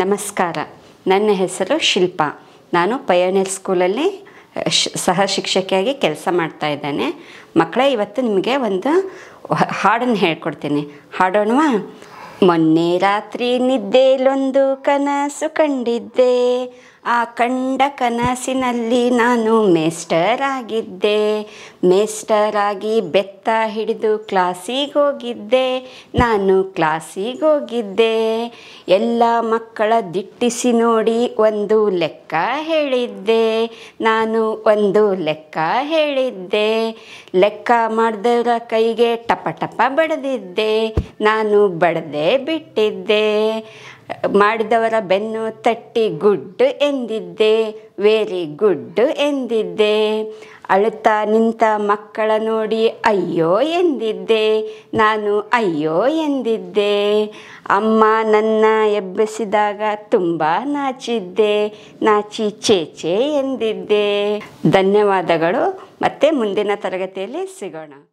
ನಮಸ್ಕಾರ ನನ್ನ ಹೆಸರು ಶಿಲ್ಪಾ ನಾನು ಪಯೋನಿಯರ್ ಸ್ಕೂಲಲ್ಲಿ ಸಹ ಶಿಕ್ಷಕಿಯಾಗಿ ಕೆಲಸ ಮಾಡ್ತಾ ಇದ್ದೇನೆ ಮಕ್ಕಳೇ ಇವತ್ತು ನಿಮಗೆ ಒಂದು ಹಾಡನ್ನು ಹೇಳ್ಕೊಡ್ತೀನಿ ಹಾಡೋಣವಾ ಮೊನ್ನೆ ರಾತ್ರಿ ನಿದ್ದೇಲೊಂದು ಕನಸು ಕಂಡಿದ್ದೆ ಆ ಕಂಡ ಕನಸಿನಲ್ಲಿ ನಾನು ಮೇಸ್ಟರ್ ಆಗಿದ್ದೆ ಮೇಸ್ಟರ್ ಆಗಿ ಬೆತ್ತ ಹಿಡಿದು ಕ್ಲಾಸಿಗೆ ಹೋಗಿದ್ದೆ ನಾನು ಕ್ಲಾಸಿಗೆ ಹೋಗಿದ್ದೆ ಎಲ್ಲ ಮಕ್ಕಳ ದಿಟ್ಟಿಸಿ ನೋಡಿ ಒಂದು ಲೆಕ್ಕ ಹೇಳಿದ್ದೆ ನಾನು ಒಂದು ಲೆಕ್ಕ ಹೇಳಿದ್ದೆ ಲೆಕ್ಕ ಮಾಡಿದವರ ಕೈಗೆ ಟಪ ಟಪ ಬಡದಿದ್ದೆ ನಾನು ಬಡದೆ ಬಿಟ್ಟಿದ್ದೆ ಮಾಡಿದವರ ಬೆನ್ನು ತಟ್ಟಿ ಗುಡ್ ಎಂದಿದ್ದೆ ವೆರಿ ಗುಡ್ ಎಂದಿದ್ದೆ ಅಳುತ್ತಾ ನಿಂತ ಮಕ್ಕಳ ನೋಡಿ ಅಯ್ಯೋ ಎಂದಿದ್ದೆ ನಾನು ಅಯ್ಯೋ ಎಂದಿದ್ದೆ ಅಮ್ಮ ನನ್ನ ಎಬ್ಬಿಸಿದಾಗ ತುಂಬ ನಾಚಿದ್ದೆ ನಾಚಿ ಚೇಚೆ ಎಂದಿದ್ದೆ ಧನ್ಯವಾದಗಳು ಮತ್ತೆ ಮುಂದಿನ ತರಗತಿಯಲ್ಲಿ ಸಿಗೋಣ